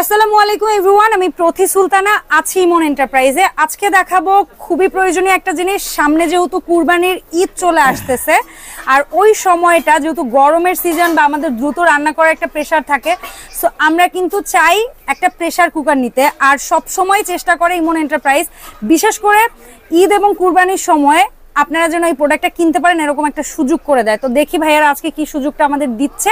আসসালামু আলাইকুম এভরিওয়ান আমি প্রথি সুলতানা আছি ইমন এন্টারপ্রাইজে আজকে দেখাবো খুবই প্রয়োজনীয় একটা জিনিস সামনে যেহেতু কুরবানির ঈদ চলে আসতেছে আর ওই সময়টা যেহেতু গরমের সিজন বা আমাদের দ্রুত রান্না করার একটা প্রেশার থাকে সো আমরা কিন্তু চাই একটা প্রেশার কুকার নিতে আর সব সময় চেষ্টা করে ইমন এন্টারপ্রাইজ বিশেষ করে ঈদ এবং কুরবানির সময়ে আপনারা যেন এই প্রোডাক্টটা কিনতে পারেন এরকম একটা সুযোগ করে দেয় তো দেখি ভাইয়ার আজকে কি সুযোগটা আমাদের দিচ্ছে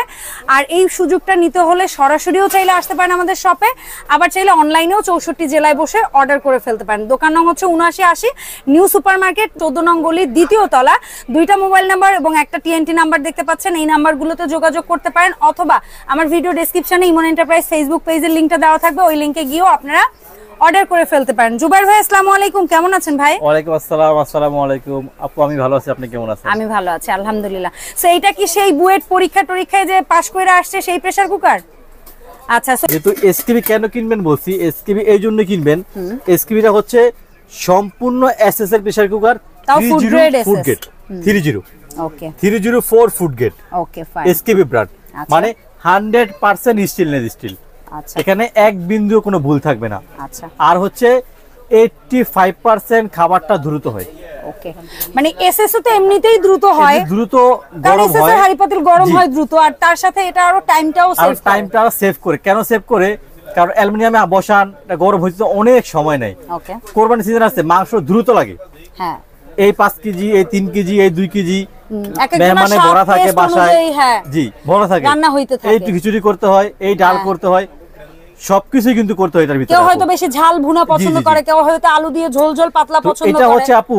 আর এই সুযোগটা নিতে হলে সরাসরিও চাইলে আসতে পারেন আমাদের শপে আবার চাইলে অনলাইনেও চৌষট্টি জেলায় বসে অর্ডার করে ফেলতে পারেন দোকান নং হচ্ছে উনআশি আশি নিউ সুপার মার্কেট চোদ্দ নং দ্বিতীয় তলা দুইটা মোবাইল নাম্বার এবং একটা টিএনটি নাম্বার দেখতে পাচ্ছেন এই নাম্বারগুলোতে যোগাযোগ করতে পারেন অথবা আমার ভিডিও ডিসক্রিপশানে ইমন এন্টারপ্রাইজ ফেসবুক পেজের লিঙ্কটা দেওয়া থাকবে ওই লিঙ্কে গিয়েও আপনারা অর্ডার করে ফেলতে পারেন জুবাইর ভাই আসসালামু আলাইকুম কেমন আছেন ভাই ওয়ালাইকুম আসসালাম আসসালামু আলাইকুম আপু আমি ভালো আছি আপনি কেমন আছেন আমি ভালো আছি আলহামদুলিল্লাহ সো এটা কি সেই বুয়েট পরীক্ষা টরীক্ষায় যে পাশ করে আসছে সেই প্রেসার কুকার আচ্ছা যেহেতু এসকেবি কেন কিনবেন বলছি এসকেবি এই জন্য কিনবেন এসকেবিটা হচ্ছে সম্পূর্ণ এসএস এর pressure cooker food grade food grade 30 okay 304 food grade okay fine SKB brand মানে 100% স্টেনলেস স্টিল আচ্ছা। এখানে এক বিন্দু কোনো ভুল থাকবে না আচ্ছা। আর হচ্ছে খাবারটা দ্রুত হয় মানে এমনিতেই অ্যালুমিনিয়ামে বসান গরম অনেক সময় নেয় কোরবানি সিজন আছে মাংস দ্রুত লাগে হ্যাঁ। এই পাঁচ কেজি এই তিন কেজি এই দুই কেজি মানে ভরা থাকে বাসায় হ্যাঁ। জি ভরা থাকে রান্না হইতে এই খিচুড়ি করতে হয় এই ডাল হ্যাঁ। করতে হয় সবকিছু কিন্তু করতে হয় তার ভিতরে কেউ হয়তো বেশি ঝাল ভুনা পছন্দ করে কেউ হয়তো আলু দিয়ে ঝোল ঝোল পাতলা পছন্দ করে এটা হচ্ছে আপু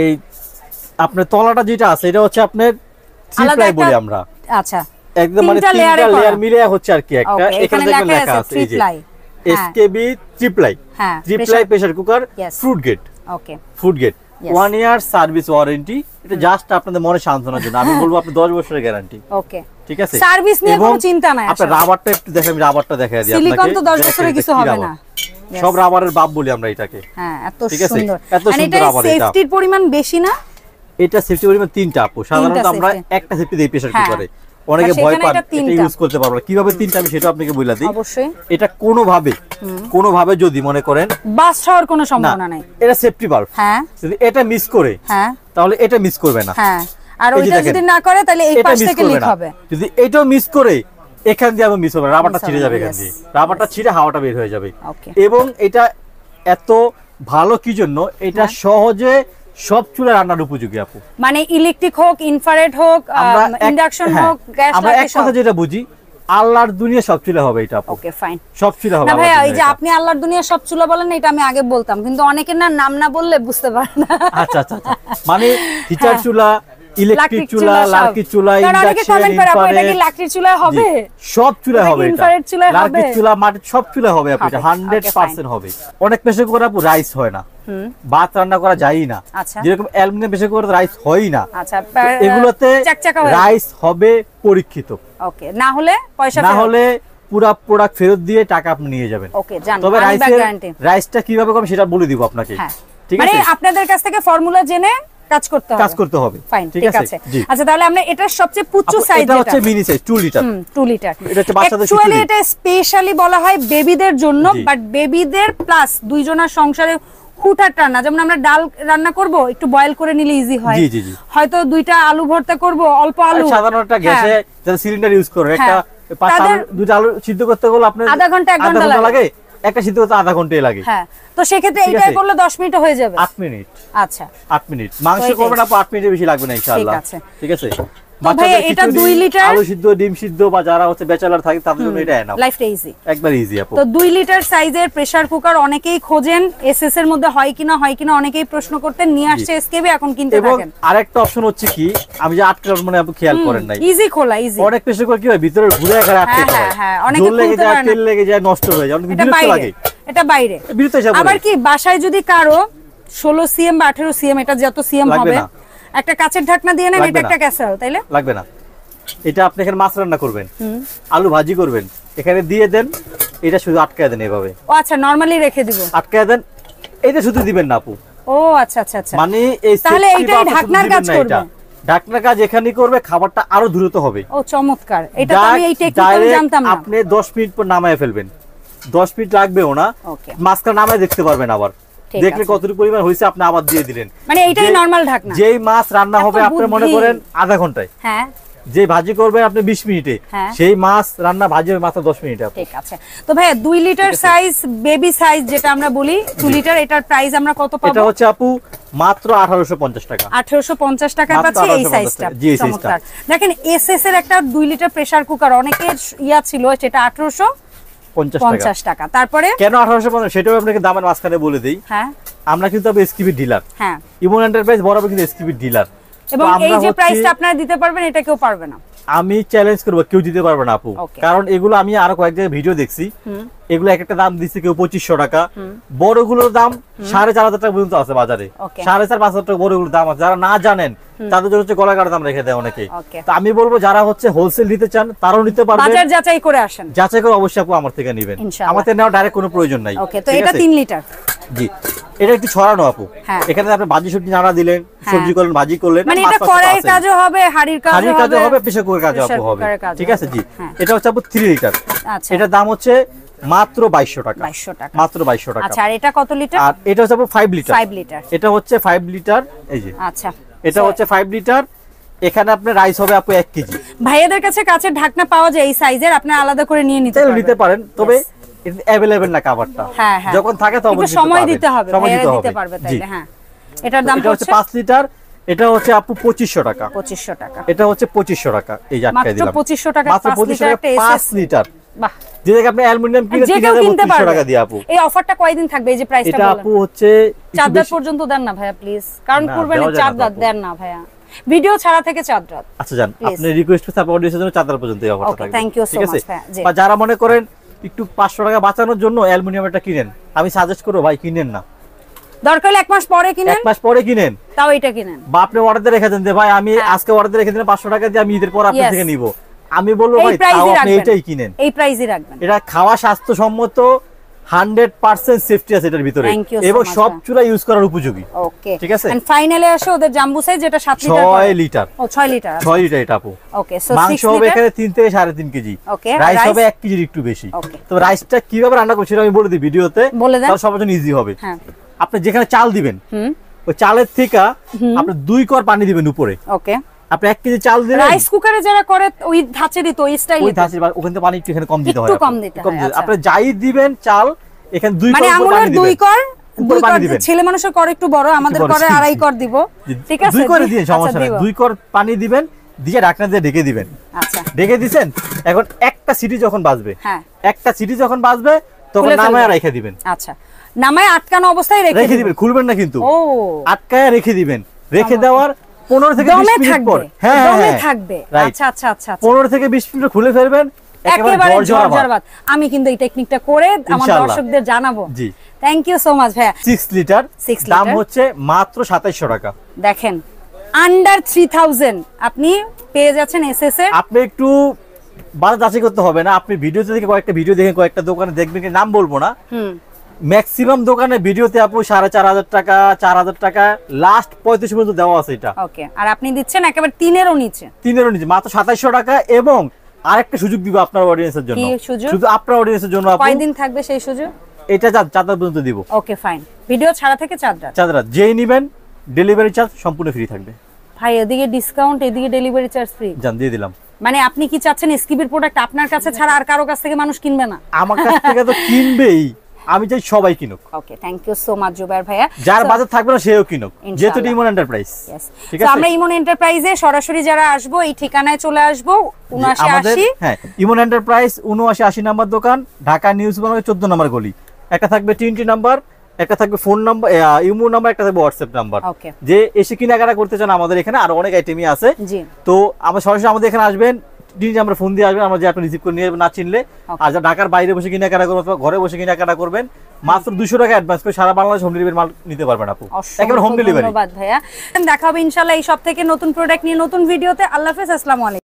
এই আপনার তলাটা যেটা আছে এটা হচ্ছে আপনার সিপ্লাই বলি আমরা আচ্ছা একদম মানে তিনটা লেয়ার মিলে হচ্ছে আর কি একটা এখানে দেখেন লেখা আছে এই যে এসকেবি হ্যাঁ triply pressure cooker food grade okay food grade one year service warranty এটা জাস্ট hmm। আপনাদের মনে সান্ত্বনার জন্য আমি বলবো আপনি দশ বছরের গ্যারান্টি ওকে ঠিক আছে সার্ভিস নিয়ে কোনো চিন্তা নাই আপনি রাবারটা একটু দেখেন আমি রাবারটা আপনাকে সিলিকন তো 10 বছরে কিছু হবে না সব রাবারের বাপ বলি আমরা এটাকে হ্যাঁ এত সুন্দর এত মানে সুন্দর রাবার এটা সেফটির পরিমাণ বেশি না এটা পরিমাণ তিনটা আপু সাধারণত আমরা একটা সেফটি দিয়ে প্রেসার কি করে অনেকে ভয় পান এটা ইউজ করতে পারবো না কিভাবে তিনটা আমি সেটা আপনাকে বলে দিই অবশ্যই এটা কোনো ভাবে কোনো ভাবে যদি মনে করেন বাস হওয়ার কোনো সম্ভাবনা নাই এটা সেফটি বাল্ব হ্যাঁ যদি এটা মিস করে হ্যাঁ তাহলে এটা মিস করবে না হ্যাঁ আর ওইটা যদি না করে তাহলে এই পাশ থেকে লিক হবে যদি এটাও মিস করে এখান দিয়ে মিস হবে রাবারটা ছিঁড়ে যাবে এখান দিয়ে রাবারটা ছিঁড়ে হাওয়াটা বের হয়ে যাবে এবং এটা এত ভালো কি জন্য এটা হ্যাঁ। সহজে সব রান্নার উপযোগী আপু মানে ইলেকট্রিক হোক ইনফ্রারেড হোক ইন্ডাকশন হোক গ্যাস আমরা এক হ্যাঁ, কথা যেটা বুঝি আল্লাহর দুনিয়া সব চুলা হবে এটা আপু ওকে ফাইন সব চুলে হবে না ভাই এই যে আপনি আল্লাহর দুনিয়া সব চুলা বলেন এটা আমি আগে বলতাম কিন্তু অনেকের না নাম না বললে বুঝতে পারে না আচ্ছা আচ্ছা, আচ্ছা। মানে হিটার হ্যাঁ। চুলা ইলেকট্রিক চুলা চুলা চুলা হবে সব চুলা হবে চুলা সব চুলা হবে হান্ড্রেড পার্সেন্ট হবে অনেক আপু রাইস হয় না ভাত রান্না করা যায় না আচ্ছা। যেরকম অ্যালুমিনিয়াম রাইস হয় না আচ্ছা, এগুলোতে রাইস হবে পরীক্ষিত ওকে না হলে পয়সা না হলে পুরো প্রোডাক্ট ফেরত দিয়ে টাকা আপনি নিয়ে যাবেন তবে রাইসটা কিভাবে করবেন সেটা বলে দিব আপনাকে হ্যাঁ। ঠিক মানে আছে আপনাদের কাছ থেকে ফর্মুলা জেনে কাজ করতে হবে কাজ করতে হবে স্পেশালি আচ্ছা, বলা হয় বেবিদের জন্য বাট বেবিদের প্লাস দুইজনার সংসারে যেমন আমরা ডাল রান্না একটু বয়েল করে নিলে ইজি হয় হয়তো দুইটা আলু ভর্তা করব অল্প আলু সাধারণ সিলিন্ডার ইউজ করে হ্যাঁ। সিদ্ধ করতে আধা ঘন্টা এক ঘন্টা লাগে একটা সিদ্ধ হতে আধা ঘন্টাই লাগে হ্যাঁ তো সেক্ষেত্রে এইটা করলে 10 মিনিট হয়ে যাবে 8 মিনিট আচ্ছা 8 মিনিট মাংস করবেন আপু 8 মিনিটের বেশি লাগবে না ইনশাআল্লাহ ঠিক আছে ঠিক আছে এটা লিটার ডিম সিদ্ধ বা যারা থাকে তো লিটার সাইজের প্রেসার কুকার অনেকেই খোঁজেন এসএস এর মধ্যে হয় কিনা হয় কিনা অনেকেই প্রশ্ন করতেন নিয়ে অপশন হচ্ছে কি খেয়াল করেন ইজি খোলা প্রেসার কি হয় ভিতরে হ্যাঁ, হ্যাঁ, হ্যাঁ অনেকে লেগে যায় নষ্ট হয়ে যায় এটা বাইরে আবার কি বাসায় যদি কারো ষোলো সিএম বা আঠেরো সিএম এটা যত সিএম হবে একটা কাচের ঢাকনা দিয়ে নেন এটা একটা ক্যাসারোল তাইলে লাগবে না এটা আপনি এখানে মাছ রান্না করবেন আলু ভাজি করবেন এখানে দিয়ে দেন এটা শুধু আটকে দেন এভাবে ও আচ্ছা নরমালি রেখে দিব আটকে দেন এটা শুধু দিবেন না আপু ও আচ্ছা আচ্ছা আচ্ছা মানে এই তাহলে এইটাই ঢাকনার কাজ করবে ঢাকনার কাজ এখানেই করবে খাবারটা আরো দ্রুত হবে ও চমৎকার এটা তো আমি এই টেকনিক জানতাম না আপনি 10 মিনিট পর নামায় ফেলবেন 10 মিনিট লাগবে ও না মাছটা নামায় দেখতে পারবেন আবার দেখলে কতটুকু পরিমাণ হয়েছে আপনি আবার দিয়ে দিলেন মানে এইটাই নরমাল ঢাকনা যেই মাছ রান্না হবে আপনি মনে করেন আধা ঘন্টায় হ্যাঁ যে ভাজি করবে আপনি 20 মিনিটে হ্যাঁ। সেই মাছ রান্না ভাজি হবে মাত্র 10 মিনিটে ঠিক আছে তো ভাই 2 লিটার সাইজ বেবি সাইজ যেটা আমরা বলি 2 লিটার এটার প্রাইস আমরা কত পাবো এটা হচ্ছে আপু মাত্র 1850 টাকা 1850 টাকা পাচ্ছে এই সাইজটা জি সাইজটা দেখেন এসএস এর একটা 2 লিটার প্রেসার কুকার অনেকের ইয়া ছিল সেটা 1800 আমি চ্যালেঞ্জ করবো কেউ দিতে পারবে না আপু কারণ এগুলো আমি আরো কয়েক জায়গায় ভিডিও দেখছি এগুলো এক একটা দাম দিচ্ছে কেউ পঁচিশশো টাকা বড় দাম সাড়ে চার হাজার টাকা পর্যন্ত আছে বাজারে সাড়ে চার পাঁচ হাজার টাকা বড় দাম আছে যারা না জানেন তাদের জন্য হচ্ছে গলা কাটা দাম রেখে দেয় অনেকে তো আমি বলবো যারা হচ্ছে হোলসেল নিতে চান তারাও নিতে পারবেন বাজার যাচাই করে আসেন যাচাই করে অবশ্যই আপু আমার থেকে নেবেন আমাদের নেওয়া ডাইরেক্ট কোনো প্রয়োজন নাই ওকে তো এটা 3 লিটার জি এটা একটু ছড়ানো আপু হ্যাঁ। এখানে আপনি ভাজি সবজি নাড়া দিলেন হ্যাঁ। সবজি করলেন ভাজি করলেন মানে এটা কাজও হবে হাড়ির কাজও হবে হাড়ির কাজও হবে কাজও আপু হবে ঠিক আছে জি হ্যাঁ। এটা হচ্ছে আপু 3 লিটার আচ্ছা এটার দাম হচ্ছে মাত্র 2200 টাকা 2200 টাকা মাত্র 2200 টাকা আচ্ছা আর এটা কত লিটার আর এটা হচ্ছে আপু 5 লিটার 5 লিটার এটা হচ্ছে 5 লিটার এই যে আচ্ছা এটা হচ্ছে 5 লিটার এখানে আপনার রাইস হবে আপু 1 কেজি ভাইয়াদের কাছে কাছে ঢাকনা পাওয়া যায় এই সাইজের আপনি আলাদা করে নিয়ে নিতে পারেন নিতে পারেন তবে अवेलेबल না কাভারটা হ্যাঁ, হ্যাঁ। যখন থাকে তখন সময় দিতে হবে সময় দিতে পারবে তাইলে হ্যাঁ এটার দাম হচ্ছে 5 লিটার এটা হচ্ছে আপু 2500 টাকা 2500 টাকা এটা হচ্ছে 2500 টাকা এই যে আটকাই দিলাম মাত্র 2500 টাকা 5 লিটার বাহ আপনি অ্যালুমিনিয়াম কিনে 3200 টাকা দিয়ে আপু এই অফারটা কয়দিন থাকবে এই যে প্রাইসটা এটা আপু হচ্ছে পর্যন্ত দেন না ভাইয়া প্লিজ কারণ দেন না ভাইয়া ভিডিও ছাড়া থেকে আচ্ছা জান আপনি রিকোয়েস্ট আপনার অডিয়েন্সের জন্য পর্যন্ত এই অফারটা থাকবে ইউ সো মাচ বা যারা মনে করেন একটু 500 টাকা বাঁচানোর জন্য অ্যালুমিনিয়াম একটা কিনেন আমি সাজেস্ট করব ভাই কিনেন না দরকার হলে এক মাস পরে মাস পরে কিনেন তাও এটা বা আপনি অর্ডার রেখে দেন ভাই আমি হ্যাঁ। আজকে অর্ডার রেখে দিলে পাঁচশো টাকা দিয়ে আমি ঈদের পর আপনার থেকে নিবো আমি বলবো ভাই তাও আপনি এটাই কিনেন এই প্রাইসে রাখবেন এটা খাওয়া স্বাস্থ্যসম্মত 100% সেফটি আছে এটার ভিতরে এবং সব চুলা ইউজ করার উপযোগী ওকে ঠিক আছে এন্ড ফাইনালে আসে ওদের জাম্বু সাইজ যেটা 7 লিটার 6 লিটার ও 6 লিটার 6 লিটার এটা আপু ওকে সো মাংস হবে এখানে 3 থেকে 3.5 কেজি রাইস হবে 1 কেজির একটু বেশি তো রাইসটা কিভাবে রান্না করছি আমি বলে দিই ভিডিওতে তাহলে সবার জন্য ইজি হবে হ্যাঁ আপনি যেখানে চাল দিবেন ওই চালের থেকে আপনি দুই কর পানি দিবেন উপরে ওকে আপনি 1 কেজি চাল দিলেন রাইস কুকারে যারা করে ওই ধাঁচে দিত ওই স্টাইলে ওই ধাঁচে পানি একটু এখানে কম দিতে হয় একটু কম দিতে হয় আচ্ছা। আপনি যাই দিবেন চাল এখানে মানে আঙুলের কর ছেলে মানুষের কর একটু বড় আমাদের করে আড়াই কর দিব ঠিক আছে দুই কর দিয়ে সমস্যা আচ্ছা, দুই কর পানি দিবেন দিয়ে ঢাকনা দিয়ে ঢেকে দিবেন আচ্ছা ঢেকে দিবেন এখন একটা সিটি যখন বাজবে হ্যাঁ একটা সিটি যখন বাজবে তখন নামায় রেখে দিবেন আচ্ছা নামায় আটকানো অবস্থায় রেখে দিবেন খুলবেন না কিন্তু আটকায় রেখে দিবেন রেখে দেওয়ার 15 থেকে 20 হ্যাঁ, হ্যাঁ, আচ্ছা, আচ্ছা, আচ্ছা, খুলে ফেলবেন আমি কিন্তু এই টেকনিকটা করে আমার দর্শকদের জানাবো থ্যাংক ইউ সো মাচ ভাইয়া 6 লিটার 6 দাম হচ্ছে মাত্র 2700 টাকা দেখেন আন্ডার 3000 আপনি পেয়ে যাচ্ছেন এসএস এর আপনি একটু বাজার যাচাই করতে হবে না আপনি ভিডিও দেখে কয়েকটা ভিডিও দেখে কয়েকটা দোকানে দেখবেন নাম বলবো না ম্যাক্সিমাম দোকানে ভিডিওতে আপু সাড়ে চার হাজার টাকা চার হাজার টাকা লাস্ট পঁয়ত্রিশ পর্যন্ত দেওয়া আছে এটা ওকে আর আপনি দিচ্ছেন একেবারে তিনেরও নিচে তিনেরও নিচে মাত্র সাতাইশশো টাকা এবং আরেকটা সুযোগ দিব আপনার অডিয়েন্সের জন্য শুধু আপনার অডিয়েন্সের জন্য কয়দিন থাকবে সেই সুযোগ এটা চাঁদ চাঁদ পর্যন্ত দিব ওকে ফাইন ভিডিও ছাড়া থেকে চাঁদ রাত যেই নেবেন ডেলিভারি চার্জ সম্পূর্ণ ফ্রি থাকবে ভাই এদিকে ডিসকাউন্ট এদিকে ডেলিভারি চার্জ ফ্রি জান দিয়ে দিলাম মানে আপনি কি চাচ্ছেন এসকিবির প্রোডাক্ট আপনার কাছে ছাড়া আর কারো কাছ থেকে মানুষ কিনবে না আমার কাছ থেকে তো কিনবেই আমি চাই সবাই কিনুক okay thank you so much Zubair ভাইয়া যার বাজার থাকবে না সেও কিনুক যেহেতু ইমন এন্টারপ্রাইজ ঠিক আছে আমরা ইমন এন্টারপ্রাইজে সরাসরি যারা আসবো এই ঠিকানায় চলে আসবো 7980 হ্যাঁ ইমন এন্টারপ্রাইজ 7980 নাম্বার দোকান ঢাকা নিউজ বাংলা 14 নম্বর গলি একটা থাকবে টিনটি নাম্বার একটা থাকবে ফোন নাম্বার ইমো নাম্বার একটা থাকবে হোয়াটসঅ্যাপ নাম্বার যে এসে কিনাকাটা করতে চান আমাদের এখানে আর অনেক আইটেমই আছে তো আমার সরাসরি আমাদের এখানে আসবেন নিজে আমরা ফোন দিয়ে আসবেন আমরা যে আপনি রিসিভ করে নিয়ে না চিনলে আর যা ঢাকার বাইরে বসে কেনাকাটা করবেন অথবা ঘরে বসে কেনাকাটা করবেন মাত্র দুশো টাকা অ্যাডভান্স করে সারা বাংলাদেশ হোম ডেলিভারি মাল নিতে পারবেন আপু একেবারে হোম ডেলিভারি ধন্যবাদ ভাইয়া দেখা ইনশাল্লাহ এই সব থেকে নতুন প্রোডাক্ট নিয়ে নতুন ভিডিওতে আল্লাহ হাফেজ আসসালামু আলাইকুম